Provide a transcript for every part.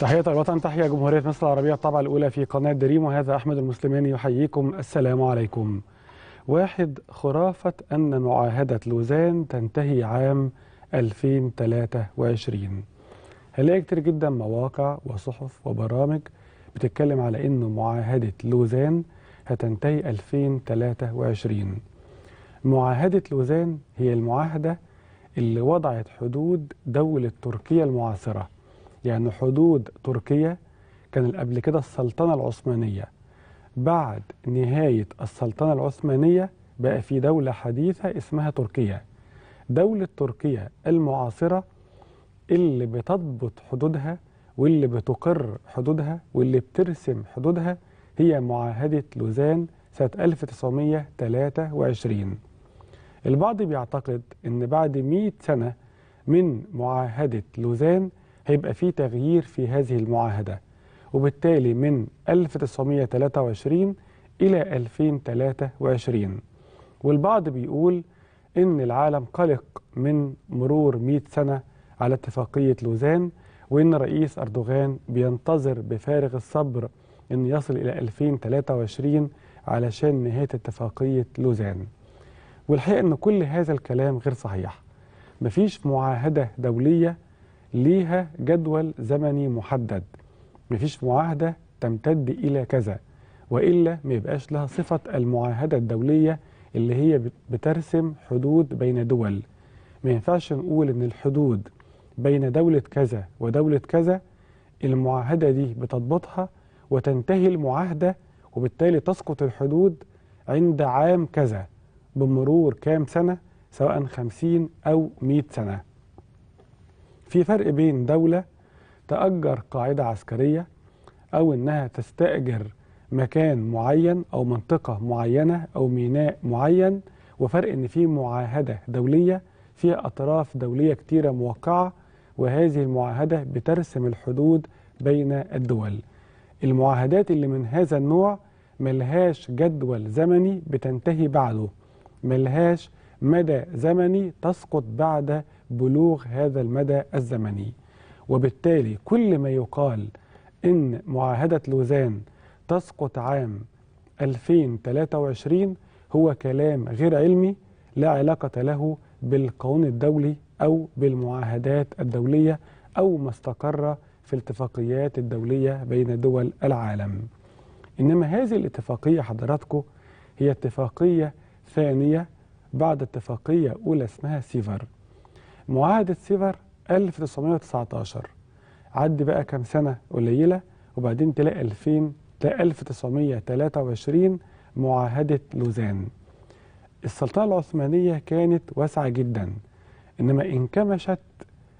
تحية الوطن تحية جمهورية مصر العربية الطبعة الأولى في قناة دريم وهذا أحمد المسلماني يحييكم السلام عليكم واحد خرافة أن معاهدة لوزان تنتهي عام 2023 هنلاقي كتير جدا مواقع وصحف وبرامج بتتكلم على أن معاهدة لوزان هتنتهي 2023 معاهدة لوزان هي المعاهدة اللي وضعت حدود دولة تركيا المعاصرة يعني حدود تركيا كان قبل كده السلطنة العثمانية بعد نهاية السلطنة العثمانية بقى في دولة حديثة اسمها تركيا دولة تركيا المعاصرة اللي بتضبط حدودها واللي بتقر حدودها واللي بترسم حدودها هي معاهدة لوزان سنة 1923 البعض بيعتقد أن بعد 100 سنة من معاهدة لوزان هيبقى في تغيير في هذه المعاهدة وبالتالي من 1923 إلى 2023 والبعض بيقول إن العالم قلق من مرور 100 سنة على اتفاقية لوزان وإن رئيس أردوغان بينتظر بفارغ الصبر أن يصل إلى 2023 علشان نهاية اتفاقية لوزان والحقيقة أن كل هذا الكلام غير صحيح مفيش معاهدة دولية ليها جدول زمني محدد مفيش معاهدة تمتد إلى كذا وإلا ميبقاش لها صفة المعاهدة الدولية اللي هي بترسم حدود بين دول ما ينفعش نقول إن الحدود بين دولة كذا ودولة كذا المعاهدة دي بتضبطها وتنتهي المعاهدة وبالتالي تسقط الحدود عند عام كذا بمرور كام سنة سواء خمسين أو مئة سنة في فرق بين دولة تأجر قاعدة عسكرية أو إنها تستأجر مكان معين أو منطقة معينة أو ميناء معين وفرق إن في معاهدة دولية فيها أطراف دولية كتيرة موقعة وهذه المعاهدة بترسم الحدود بين الدول المعاهدات اللي من هذا النوع ملهاش جدول زمني بتنتهي بعده ملهاش مدى زمني تسقط بعد بلوغ هذا المدى الزمني وبالتالي كل ما يقال إن معاهدة لوزان تسقط عام 2023 هو كلام غير علمي لا علاقة له بالقانون الدولي أو بالمعاهدات الدولية أو ما استقر في الاتفاقيات الدولية بين دول العالم إنما هذه الاتفاقية حضراتكم هي اتفاقية ثانية بعد اتفاقية أولى اسمها سيفر معاهدة سيفر 1919 عدي بقى كام سنة قليلة وبعدين تلاقي 2000 تلاقي 1923 معاهدة لوزان السلطنة العثمانية كانت واسعة جدا إنما انكمشت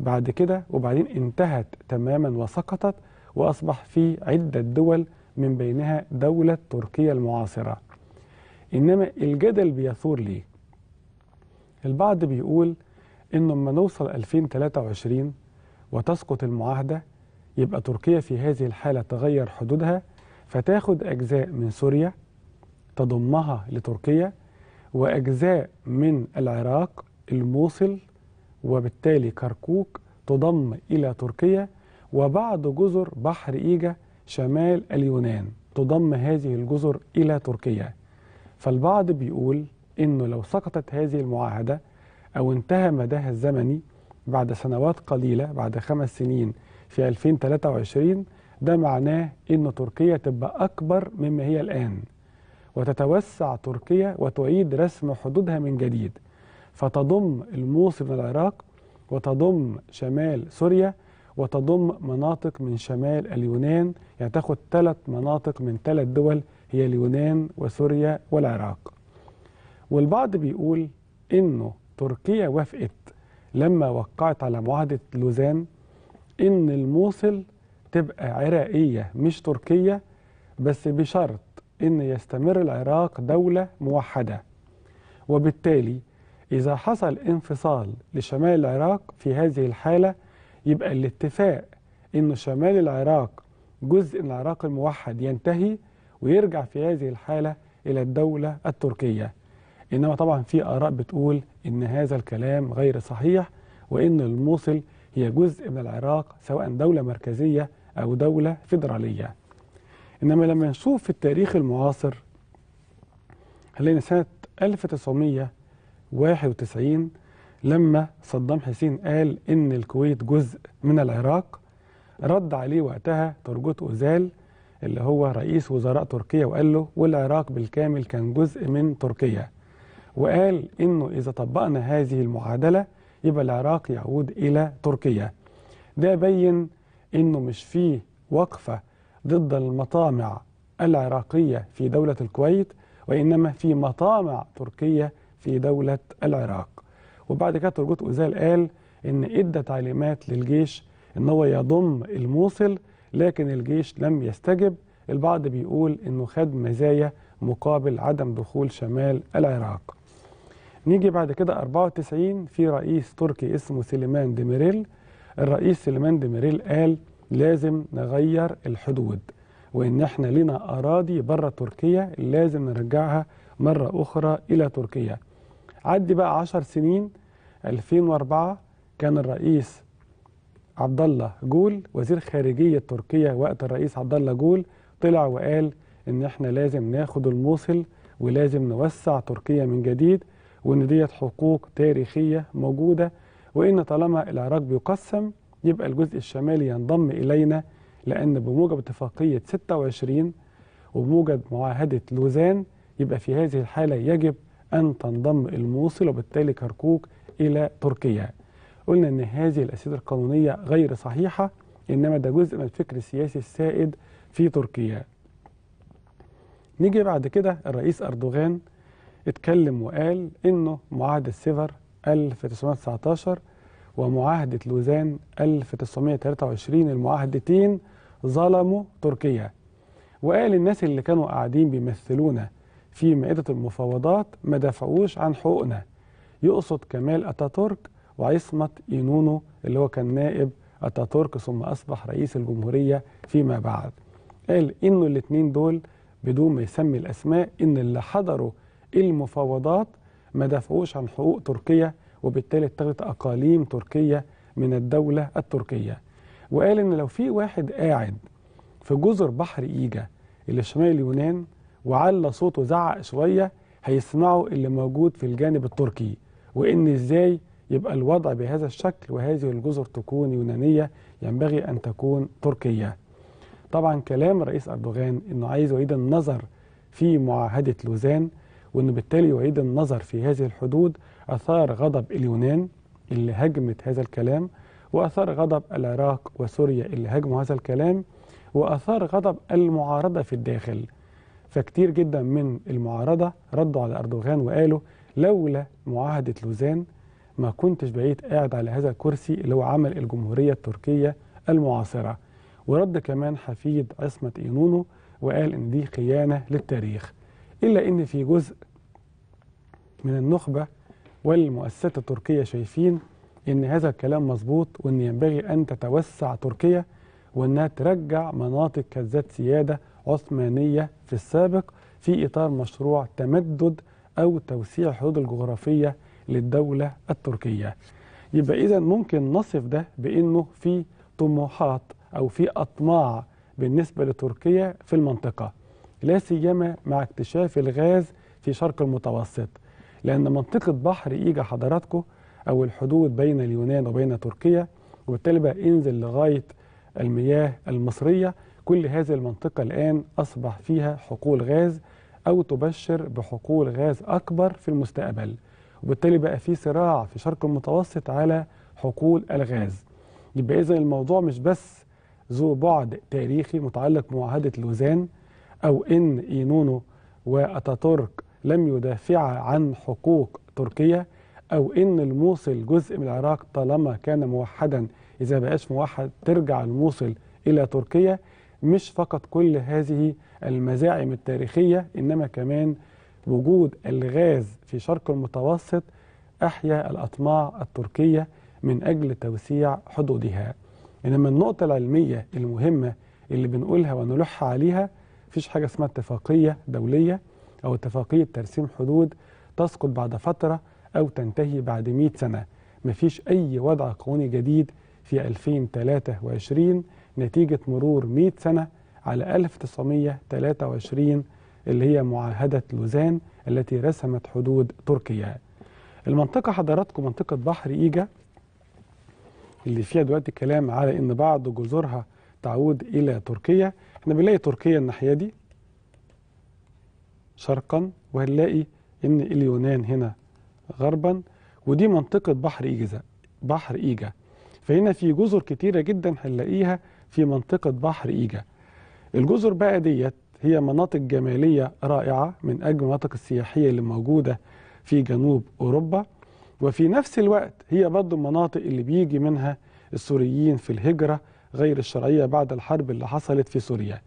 بعد كده وبعدين انتهت تماما وسقطت وأصبح في عدة دول من بينها دولة تركيا المعاصرة إنما الجدل بيثور ليه البعض بيقول إنه لما نوصل 2023 وتسقط المعاهدة يبقى تركيا في هذه الحالة تغير حدودها فتاخد أجزاء من سوريا تضمها لتركيا وأجزاء من العراق الموصل وبالتالي كركوك تضم إلى تركيا وبعض جزر بحر إيجا شمال اليونان تضم هذه الجزر إلى تركيا فالبعض بيقول أنه لو سقطت هذه المعاهدة أو انتهى مداها الزمني بعد سنوات قليلة بعد خمس سنين في 2023 ده معناه أن تركيا تبقى أكبر مما هي الآن وتتوسع تركيا وتعيد رسم حدودها من جديد فتضم الموصل من العراق وتضم شمال سوريا وتضم مناطق من شمال اليونان يعني تاخد ثلاث مناطق من ثلاث دول هي اليونان وسوريا والعراق والبعض بيقول انه تركيا وافقت لما وقعت على معاهده لوزان ان الموصل تبقى عراقيه مش تركيه بس بشرط ان يستمر العراق دوله موحده وبالتالي اذا حصل انفصال لشمال العراق في هذه الحاله يبقى الاتفاق ان شمال العراق جزء من العراق الموحد ينتهي ويرجع في هذه الحاله الى الدوله التركيه إنما طبعا في آراء بتقول إن هذا الكلام غير صحيح وإن الموصل هي جزء من العراق سواء دولة مركزية أو دولة فيدرالية إنما لما نشوف في التاريخ المعاصر هنلاقي سنة 1991 لما صدام حسين قال إن الكويت جزء من العراق رد عليه وقتها ترجوت أوزال اللي هو رئيس وزراء تركيا وقال له والعراق بالكامل كان جزء من تركيا وقال إنه إذا طبقنا هذه المعادلة يبقى العراق يعود إلى تركيا ده بين إنه مش فيه وقفة ضد المطامع العراقية في دولة الكويت وإنما في مطامع تركية في دولة العراق وبعد كده ترجوت أوزال قال إن إدى تعليمات للجيش إن هو يضم الموصل لكن الجيش لم يستجب البعض بيقول إنه خد مزايا مقابل عدم دخول شمال العراق نيجي بعد كده 94 في رئيس تركي اسمه سليمان ديميريل الرئيس سليمان ديميريل قال لازم نغير الحدود وان احنا لنا اراضي بره تركيا لازم نرجعها مره اخرى الى تركيا عدي بقى 10 سنين 2004 كان الرئيس عبد الله جول وزير خارجيه تركيا وقت الرئيس عبد الله جول طلع وقال ان احنا لازم ناخد الموصل ولازم نوسع تركيا من جديد وان ديت حقوق تاريخيه موجوده وان طالما العراق بيقسم يبقى الجزء الشمالي ينضم الينا لان بموجب اتفاقيه 26 وبموجب معاهده لوزان يبقى في هذه الحاله يجب ان تنضم الموصل وبالتالي كركوك الى تركيا. قلنا ان هذه الاسئله القانونيه غير صحيحه انما ده جزء من الفكر السياسي السائد في تركيا. نيجي بعد كده الرئيس اردوغان اتكلم وقال انه معاهده سيفر 1919 ومعاهده لوزان 1923 المعاهدتين ظلموا تركيا وقال الناس اللي كانوا قاعدين بيمثلونا في مائده المفاوضات ما دافعوش عن حقوقنا يقصد كمال اتاتورك وعصمت إينونو اللي هو كان نائب أتاتورك ثم أصبح رئيس الجمهورية فيما بعد قال إنه الاثنين دول بدون ما يسمي الأسماء إن اللي حضروا المفاوضات ما دافعوش عن حقوق تركيا وبالتالي اتخذت أقاليم تركيا من الدولة التركية وقال إن لو في واحد قاعد في جزر بحر إيجا اللي شمال اليونان وعلى صوته زعق شوية هيسمعوا اللي موجود في الجانب التركي وإن إزاي يبقى الوضع بهذا الشكل وهذه الجزر تكون يونانية ينبغي أن تكون تركية طبعا كلام رئيس أردوغان أنه عايز يعيد النظر في معاهدة لوزان وأنه بالتالي يعيد النظر في هذه الحدود أثار غضب اليونان اللي هجمت هذا الكلام وأثار غضب العراق وسوريا اللي هاجموا هذا الكلام وأثار غضب المعارضة في الداخل فكتير جدا من المعارضة ردوا على أردوغان وقالوا لولا معاهدة لوزان ما كنتش بقيت قاعد على هذا الكرسي اللي هو عمل الجمهورية التركية المعاصرة ورد كمان حفيد عصمة إينونو وقال إن دي خيانة للتاريخ إلا أن في جزء من النخبة والمؤسسات التركية شايفين أن هذا الكلام مظبوط وأن ينبغي أن تتوسع تركيا وأنها ترجع مناطق كانت ذات سيادة عثمانية في السابق في إطار مشروع تمدد أو توسيع الحدود الجغرافية للدولة التركية يبقى إذا ممكن نصف ده بأنه في طموحات أو في أطماع بالنسبة لتركيا في المنطقة لا سيما مع اكتشاف الغاز في شرق المتوسط لأن منطقة بحر إيجا حضراتكم أو الحدود بين اليونان وبين تركيا وبالتالي بقى انزل لغاية المياه المصرية كل هذه المنطقة الآن أصبح فيها حقول غاز أو تبشر بحقول غاز أكبر في المستقبل وبالتالي بقى في صراع في شرق المتوسط على حقول الغاز يبقى إذا الموضوع مش بس ذو بعد تاريخي متعلق بمعاهدة لوزان أو إن إينونو وأتاتورك لم يدافعا عن حقوق تركيا أو إن الموصل جزء من العراق طالما كان موحدا إذا بقاش موحد ترجع الموصل إلى تركيا مش فقط كل هذه المزاعم التاريخية إنما كمان وجود الغاز في شرق المتوسط أحيا الأطماع التركية من أجل توسيع حدودها إنما النقطة العلمية المهمة اللي بنقولها ونلح عليها فيش حاجه اسمها اتفاقيه دوليه او اتفاقيه ترسيم حدود تسقط بعد فتره او تنتهي بعد 100 سنه مفيش اي وضع قانوني جديد في 2023 نتيجه مرور 100 سنه على 1923 اللي هي معاهده لوزان التي رسمت حدود تركيا المنطقه حضراتكم منطقه بحر ايجا اللي فيها دلوقتي كلام على ان بعض جذورها تعود الى تركيا احنا بنلاقي تركيا الناحية دي شرقا وهنلاقي ان اليونان هنا غربا ودي منطقة بحر إيجا بحر إيجا فهنا في جزر كتيرة جدا هنلاقيها في منطقة بحر إيجا الجزر بقى ديت هي مناطق جمالية رائعة من أجمل المناطق السياحية اللي موجودة في جنوب أوروبا وفي نفس الوقت هي برضه المناطق اللي بيجي منها السوريين في الهجرة غير الشرعية بعد الحرب اللي حصلت في سوريا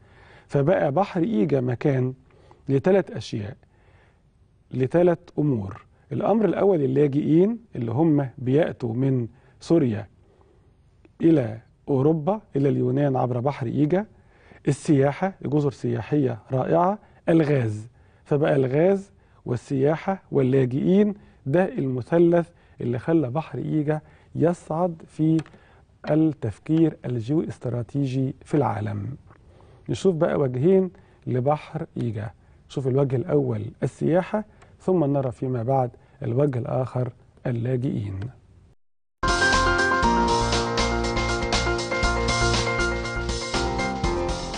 فبقى بحر إيجا مكان لثلاث أشياء لثلاث أمور الأمر الأول اللاجئين اللي هم بيأتوا من سوريا إلى أوروبا إلى اليونان عبر بحر إيجا السياحة جزر سياحية رائعة الغاز فبقى الغاز والسياحة واللاجئين ده المثلث اللي خلى بحر إيجا يصعد في التفكير الجيو استراتيجي في العالم نشوف بقى وجهين لبحر إيجا شوف الوجه الأول السياحة ثم نرى فيما بعد الوجه الآخر اللاجئين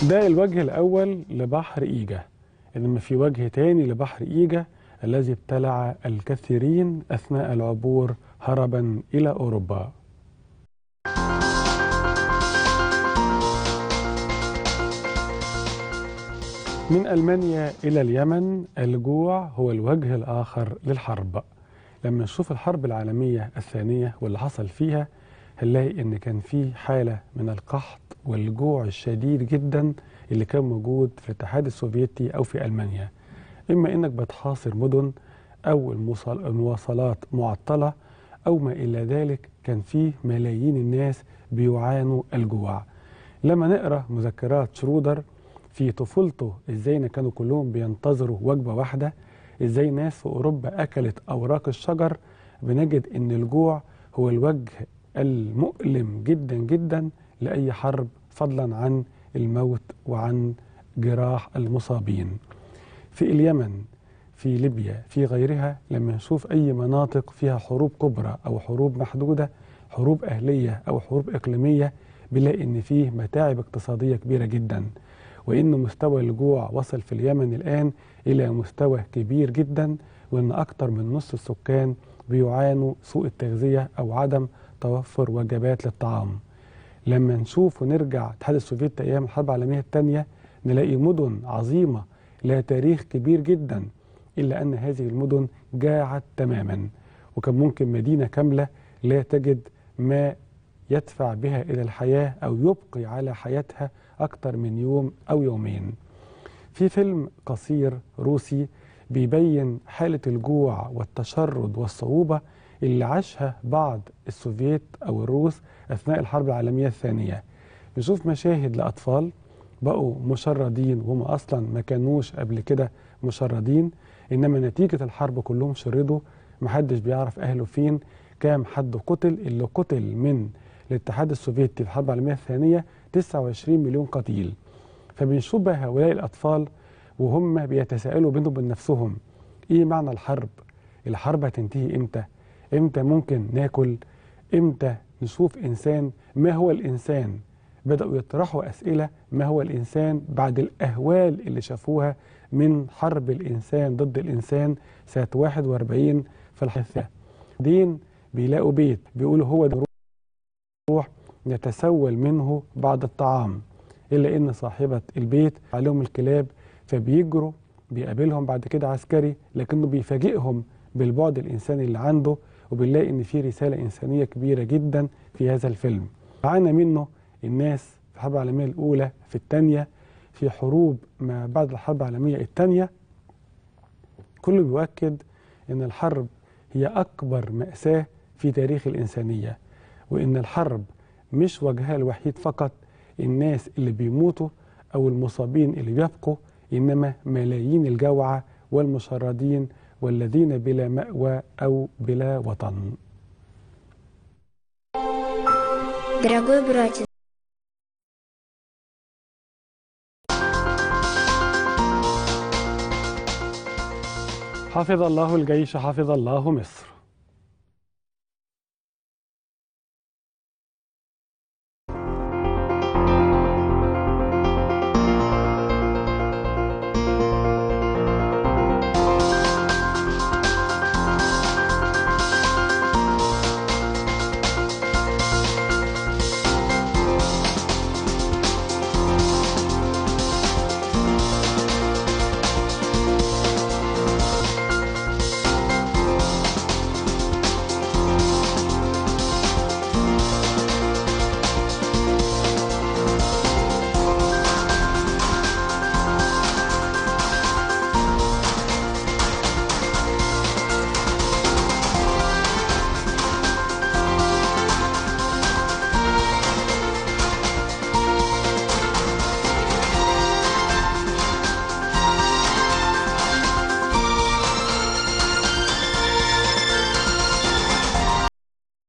ده الوجه الأول لبحر إيجا إنما في وجه تاني لبحر إيجا الذي ابتلع الكثيرين أثناء العبور هربا إلى أوروبا من ألمانيا إلى اليمن الجوع هو الوجه الآخر للحرب لما نشوف الحرب العالمية الثانية واللي حصل فيها هنلاقي إن كان في حالة من القحط والجوع الشديد جدا اللي كان موجود في الاتحاد السوفيتي أو في ألمانيا إما إنك بتحاصر مدن أو المواصلات معطلة أو ما إلى ذلك كان فيه ملايين الناس بيعانوا الجوع لما نقرأ مذكرات شرودر في طفولته ازاي ان كانوا كلهم بينتظروا وجبه واحده ازاي ناس في اوروبا اكلت اوراق الشجر بنجد ان الجوع هو الوجه المؤلم جدا جدا لاي حرب فضلا عن الموت وعن جراح المصابين في اليمن في ليبيا في غيرها لما نشوف اي مناطق فيها حروب كبرى او حروب محدوده حروب اهليه او حروب اقليميه بنلاقي ان فيه متاعب اقتصاديه كبيره جدا وإن مستوى الجوع وصل في اليمن الآن إلى مستوى كبير جدا وإن أكثر من نص السكان بيعانوا سوء التغذية أو عدم توفر وجبات للطعام لما نشوف ونرجع الاتحاد السوفيتي أيام الحرب العالمية الثانية نلاقي مدن عظيمة لها تاريخ كبير جدا إلا أن هذه المدن جاعت تماما وكان ممكن مدينة كاملة لا تجد ما يدفع بها إلى الحياة أو يبقي على حياتها أكتر من يوم أو يومين في فيلم قصير روسي بيبين حالة الجوع والتشرد والصعوبة اللي عاشها بعض السوفييت أو الروس أثناء الحرب العالمية الثانية بنشوف مشاهد لأطفال بقوا مشردين وهم أصلا ما كانوش قبل كده مشردين إنما نتيجة الحرب كلهم شردوا محدش بيعرف أهله فين كام حد قتل اللي قتل من الاتحاد السوفيتي في الحرب العالمية الثانية 29 مليون قتيل فبنشوف هؤلاء الأطفال وهم بيتساءلوا بينهم وبين نفسهم إيه معنى الحرب؟ الحرب هتنتهي إمتى؟ إمتى ممكن ناكل؟ إمتى نشوف إنسان؟ ما هو الإنسان؟ بدأوا يطرحوا أسئلة ما هو الإنسان بعد الأهوال اللي شافوها من حرب الإنسان ضد الإنسان سنة 41 في الحثة دين بيلاقوا بيت بيقولوا هو ده يتسول منه بعض الطعام إلا إن صاحبة البيت عليهم الكلاب فبيجروا بيقابلهم بعد كده عسكري لكنه بيفاجئهم بالبعد الإنساني اللي عنده وبنلاقي إن في رسالة إنسانية كبيرة جدا في هذا الفيلم عانى منه الناس في الحرب العالمية الأولى في الثانية في حروب ما بعد الحرب العالمية الثانية كله بيؤكد إن الحرب هي أكبر مأساة في تاريخ الإنسانية وإن الحرب مش وجهها الوحيد فقط الناس اللي بيموتوا أو المصابين اللي بيبقوا إنما ملايين الجوعى والمشردين والذين بلا مأوى أو بلا وطن حفظ الله الجيش حفظ الله مصر